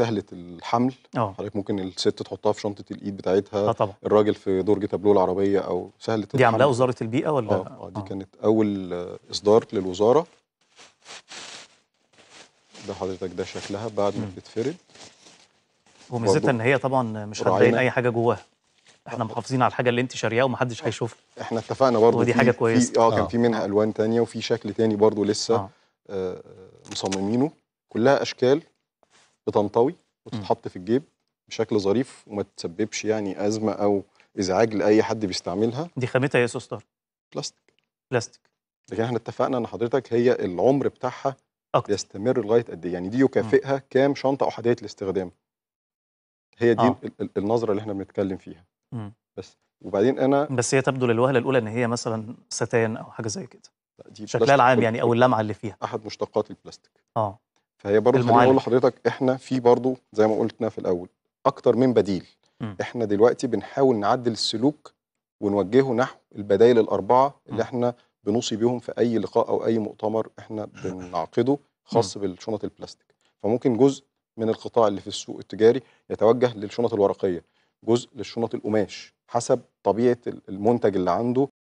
سهله الحمل أوه. حضرتك ممكن الست تحطها في شنطه الايد بتاعتها آه طبعا. الراجل في درج تابلوه العربيه او سهله دي عاملاها وزاره البيئه ولا اه, آه. دي أوه. كانت اول اصدار للوزاره ده حضرتك ده شكلها بعد ما بتتفرد وميزتها ان هي طبعا مش هتلاقيين اي حاجه جواها احنا آه. محافظين على الحاجه اللي انت شارياها ومحدش هيشوفها احنا اتفقنا برضو ودي حاجه كويسه اه كان آه. في منها الوان تانية وفي شكل تاني برضو لسه آه. آه مصممينه كلها اشكال بتنطوي وتتحط في الجيب بشكل ظريف وما تسببش يعني ازمه او ازعاج لاي حد بيستعملها دي خامتها ايه يا سوستر بلاستيك بلاستيك لكن احنا اتفقنا ان حضرتك هي العمر بتاعها أكتر. بيستمر لغايه قد ايه يعني دي يكافئها م. كام شنطه او الاستخدام هي دي آه. النظره اللي احنا بنتكلم فيها م. بس وبعدين انا بس هي تبدو للوهله الاولى ان هي مثلا ستان او حاجه زي كده دي شكلها العام يعني او اللمعه اللي فيها احد مشتقات البلاستيك اه فهي برضه خليني اقول لحضرتك احنا في برضه زي ما قلتنا في الاول اكتر من بديل م. احنا دلوقتي بنحاول نعدل السلوك ونوجهه نحو البدائل الاربعه اللي احنا بنوصي بيهم في اي لقاء او اي مؤتمر احنا بنعقده خاص بالشنط البلاستيك فممكن جزء من القطاع اللي في السوق التجاري يتوجه للشنط الورقيه جزء للشنط القماش حسب طبيعه المنتج اللي عنده